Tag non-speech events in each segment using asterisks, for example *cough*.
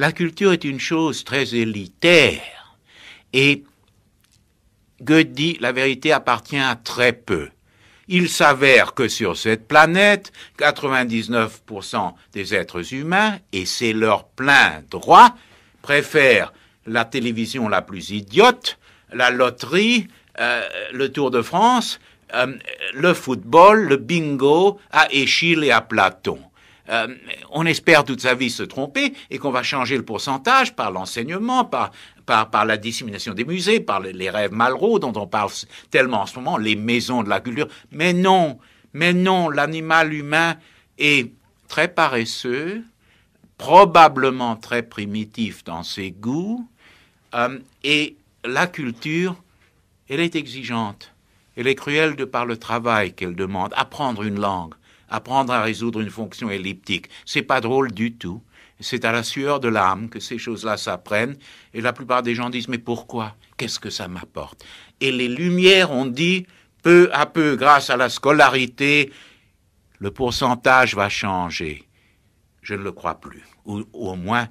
La culture est une chose très élitaire et Goethe dit la vérité appartient à très peu. Il s'avère que sur cette planète, 99% des êtres humains, et c'est leur plein droit, préfèrent la télévision la plus idiote, la loterie, euh, le Tour de France, euh, le football, le bingo à Échille et à Platon. Euh, on espère toute sa vie se tromper et qu'on va changer le pourcentage par l'enseignement, par, la dissémination des musées, par les, rêves Malraux dont on parle tellement en ce moment, les maisons de la culture. Mais non, mais non, l'animal humain est très paresseux, probablement très primitif dans ses goûts, euh, et la culture, elle est exigeante, elle est cruelle de par le travail qu'elle demande, apprendre une langue apprendre à résoudre une fonction elliptique. C'est pas drôle du tout. C'est à la sueur de l'âme que ces choses-là s'apprennent. Et la plupart des gens disent Mais pourquoi Qu'est-ce que ça m'apporte Et les Lumières ont dit peu à peu, grâce à la scolarité, le pourcentage va changer. Je ne le crois plus. Ou, au moins,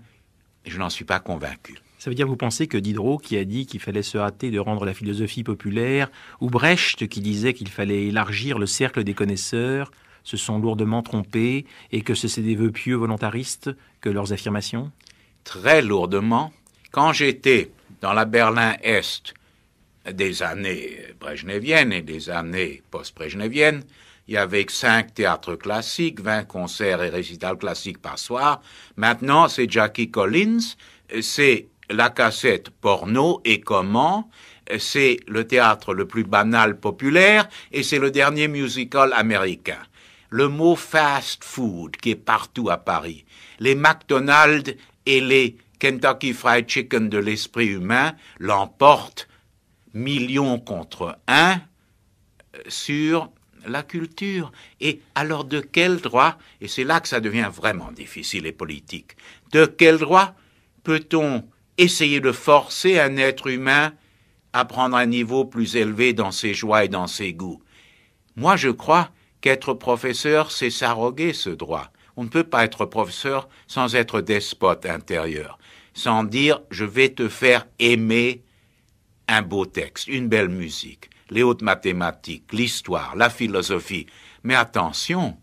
je n'en suis pas convaincu. Ça veut dire, vous pensez que Diderot, qui a dit qu'il fallait se hâter de rendre la philosophie populaire, ou Brecht, qui disait qu'il fallait élargir le cercle des connaisseurs, se sont lourdement trompés et que sont des vœux pieux volontaristes que leurs affirmations Très lourdement. Quand j'étais dans la Berlin-Est des années brejneviennes et des années post-brejneviennes, il y avait cinq théâtres classiques, vingt concerts et récitals classiques par soir. Maintenant, c'est Jackie Collins, c'est la cassette porno et comment, c'est le théâtre le plus banal populaire et c'est le dernier musical américain le mot fast food qui est partout à Paris, les McDonald's et les Kentucky Fried Chicken de l'esprit humain l'emportent millions contre un euh, sur la culture. Et alors de quel droit, et c'est là que ça devient vraiment difficile et politique, de quel droit peut-on essayer de forcer un être humain à prendre un niveau plus élevé dans ses joies et dans ses goûts Moi je crois qu'être professeur, c'est s'arroguer ce droit. On ne peut pas être professeur sans être despote intérieur, sans dire je vais te faire aimer un beau texte, une belle musique, les hautes mathématiques, l'histoire, la philosophie. Mais attention,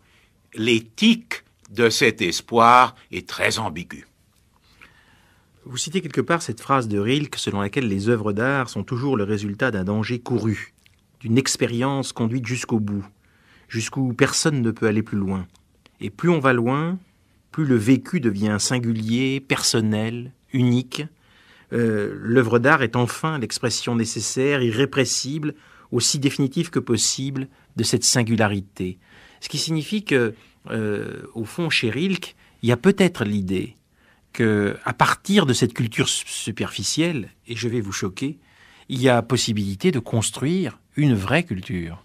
l'éthique de cet espoir est très ambiguë. Vous citez quelque part cette phrase de Rilke selon laquelle les œuvres d'art sont toujours le résultat d'un danger couru, d'une expérience conduite jusqu'au bout jusqu'où personne ne peut aller plus loin. Et plus on va loin, plus le vécu devient singulier, personnel, unique. Euh, l'œuvre d'art est enfin l'expression nécessaire, irrépressible, aussi définitive que possible de cette singularité. Ce qui signifie que, euh, au fond, chez Rilke, il y a peut-être l'idée qu'à partir de cette culture superficielle, et je vais vous choquer, il y a possibilité de construire une vraie culture.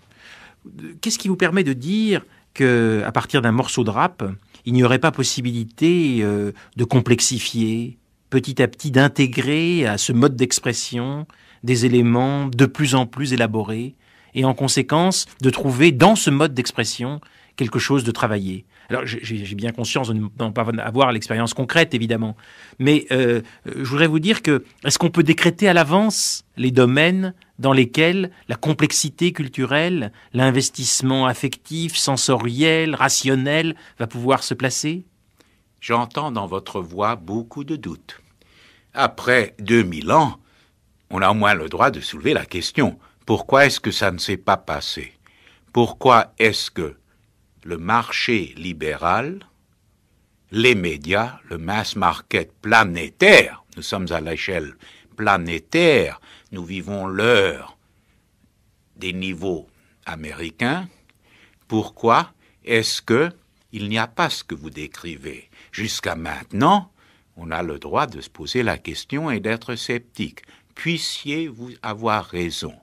Qu'est-ce qui vous permet de dire que, à partir d'un morceau de rap, il n'y aurait pas possibilité euh, de complexifier, petit à petit, d'intégrer à ce mode d'expression des éléments de plus en plus élaborés, et en conséquence de trouver dans ce mode d'expression quelque chose de travaillé. Alors j'ai bien conscience de ne pas avoir l'expérience concrète, évidemment, mais euh, euh, je voudrais vous dire que est-ce qu'on peut décréter à l'avance les domaines dans lesquels la complexité culturelle, l'investissement affectif, sensoriel, rationnel va pouvoir se placer J'entends dans votre voix beaucoup de doutes. Après 2000 ans, on a au moins le droit de soulever la question. Pourquoi est-ce que ça ne s'est pas passé Pourquoi est-ce que le marché libéral, les médias, le mass market planétaire. Nous sommes à l'échelle planétaire. Nous vivons l'heure des niveaux américains. Pourquoi est-ce que il n'y a pas ce que vous décrivez Jusqu'à maintenant, on a le droit de se poser la question et d'être sceptique. Puissiez-vous avoir raison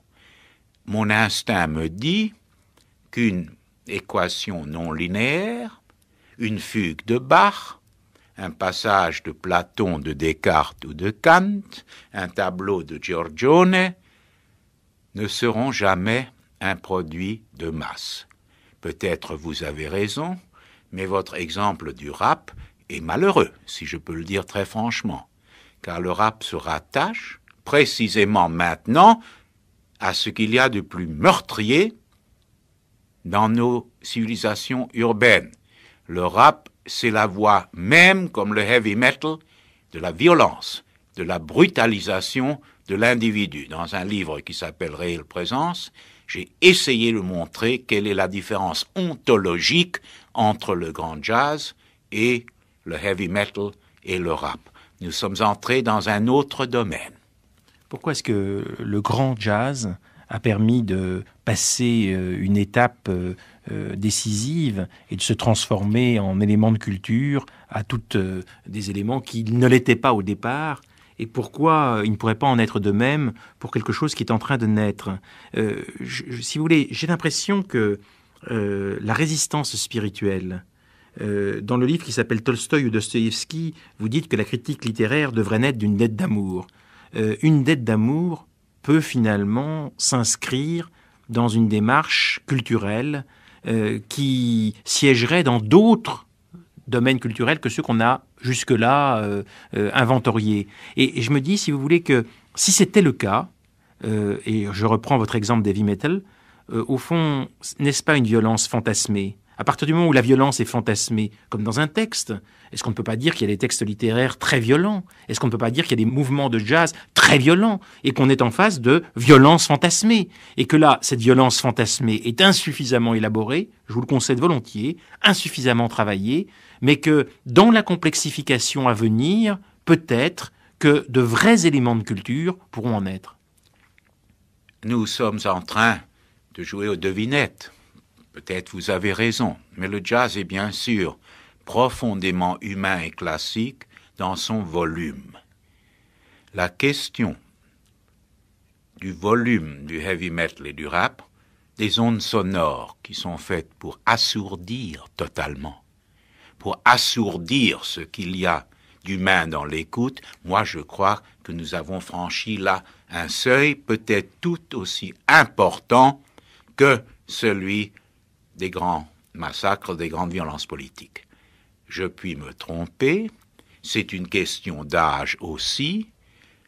Mon instinct me dit qu'une équation non linéaire, une fugue de Bach, un passage de Platon, de Descartes ou de Kant, un tableau de Giorgione, ne seront jamais un produit de masse. Peut-être vous avez raison, mais votre exemple du rap est malheureux, si je peux le dire très franchement, car le rap se rattache précisément maintenant à ce qu'il y a de plus meurtrier dans nos civilisations urbaines. Le rap, c'est la voie même, comme le heavy metal, de la violence, de la brutalisation de l'individu. Dans un livre qui s'appelle Réelle Présence, j'ai essayé de montrer quelle est la différence ontologique entre le grand jazz et le heavy metal et le rap. Nous sommes entrés dans un autre domaine. Pourquoi est-ce que le grand jazz a permis de passer euh, une étape euh, euh, décisive et de se transformer en élément de culture à toutes des éléments qui ne l'étaient pas au départ et pourquoi il ne pourrait pas en être de même pour quelque chose qui est en train de naître. si vous voulez, j'ai l'impression que la résistance spirituelle, dans le livre qui s'appelle Tolstoï ou Dostoïevski, vous dites que la critique littéraire devrait naître d'une dette d'amour. une dette d'amour peut finalement s'inscrire dans une démarche culturelle euh, qui siégerait dans d'autres domaines culturels que ceux qu'on a jusque-là euh, euh, inventoriés. Et, je me dis, si vous voulez, que si c'était le cas, et je reprends votre exemple d'heavy metal, au fond, n'est-ce pas une violence fantasmée à partir du moment où la violence est fantasmée, comme dans un texte, est-ce qu'on ne peut pas dire qu'il y a des textes littéraires très violents Est-ce qu'on ne peut pas dire qu'il y a des mouvements de jazz très violents et qu'on est en face de violence fantasmée Et que là, cette violence fantasmée est insuffisamment élaborée, je vous le concède volontiers, insuffisamment travaillée, mais que dans la complexification à venir, peut-être que de vrais éléments de culture pourront en être. Nous sommes en train de jouer aux devinettes. Peut-être vous avez raison, mais le jazz est bien sûr profondément humain et classique dans son volume. La question du volume du heavy metal et du rap, des ondes sonores qui sont faites pour assourdir totalement, pour assourdir ce qu'il y a d'humain dans l'écoute, moi je crois que nous avons franchi là un seuil peut-être tout aussi important que celui des grands massacres, des grandes violences politiques. Je puis me tromper, c'est une question d'âge aussi.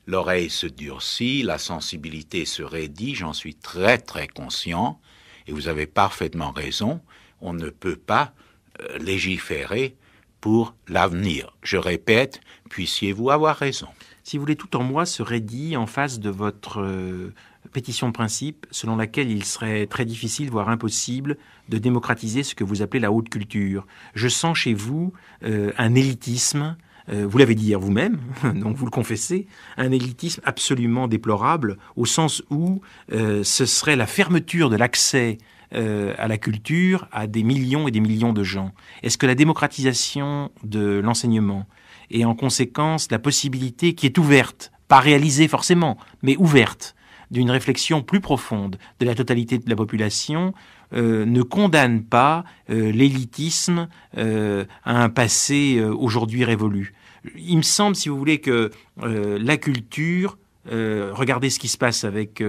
L'oreille se durcit, la sensibilité se raidit, j'en suis très très conscient, et vous avez parfaitement raison, on ne peut pas euh, légiférer pour l'avenir. Je répète, puissiez-vous avoir raison. Si vous voulez, tout en moi se raidit en face de votre euh, pétition de principe selon laquelle il serait très difficile, voire impossible, de démocratiser ce que vous appelez la haute culture. Je sens chez vous euh, un élitisme euh, vous l'avez dit hier vous-même, *laughs* donc vous le confessez, un élitisme absolument déplorable, au sens où euh, ce serait la fermeture de l'accès à la culture à des millions et des millions de gens. Est-ce que la démocratisation de l'enseignement et en conséquence la possibilité qui est ouverte, pas réalisée forcément, mais ouverte, d'une réflexion plus profonde de la totalité de la population euh, ne condamne pas euh, l'élitisme euh, à un passé aujourd'hui révolu. Il me semble, si vous voulez, que la culture, regardez ce qui se passe avec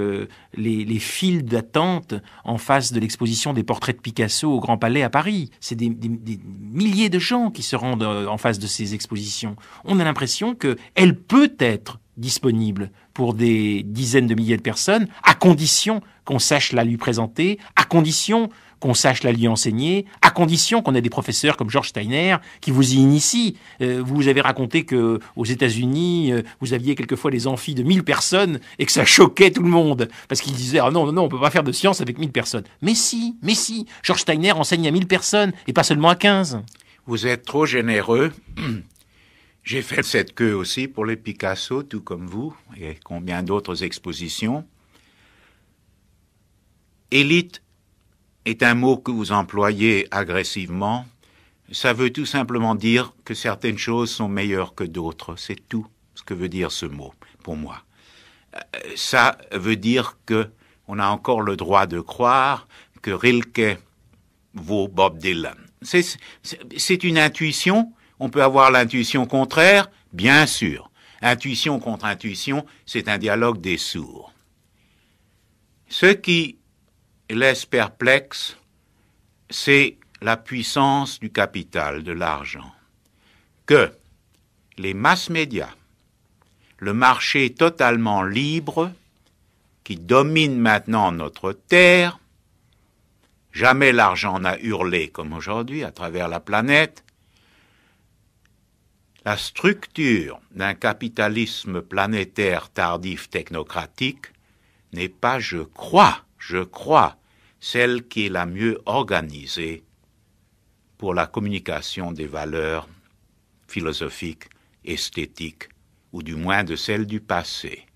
les, les files d'attente en face de l'exposition des portraits de Picasso au Grand Palais à Paris. C'est des, des, milliers de gens qui se rendent en face de ces expositions. On a l'impression qu'elle peut être disponible pour des dizaines de milliers de personnes, à condition qu'on sache la lui présenter, à condition qu'on sache la lui enseigner, à condition qu'on ait des professeurs comme George Steiner qui vous y initient. Euh, vous avez raconté que aux États-Unis, euh, vous aviez quelquefois des amphis de 1000 personnes et que ça choquait tout le monde parce qu'ils disaient "Ah non non non, on peut pas faire de science avec 1000 personnes." Mais si, mais si, George Steiner enseigne à 1000 personnes et pas seulement à 15. Vous êtes trop généreux. J'ai fait cette queue aussi pour les Picasso, tout comme vous, et combien d'autres expositions. Élite est un mot que vous employez agressivement. Ça veut tout simplement dire que certaines choses sont meilleures que d'autres. C'est tout ce que veut dire ce mot, pour moi. Euh, ça veut dire que on a encore le droit de croire que Rilke vaut Bob Dylan. C'est une intuition on peut avoir l'intuition contraire, bien sûr. Intuition contre intuition, c'est un dialogue des sourds. Ce qui laisse perplexe, c'est la puissance du capital, de l'argent, que les masses médias, le marché totalement libre, qui domine maintenant notre terre, jamais l'argent n'a hurlé comme aujourd'hui à travers la planète, la structure d'un capitalisme planétaire tardif technocratique n'est pas je crois, je crois, celle qui est la mieux organisée pour la communication des valeurs philosophiques, esthétiques, ou du moins de celles du passé.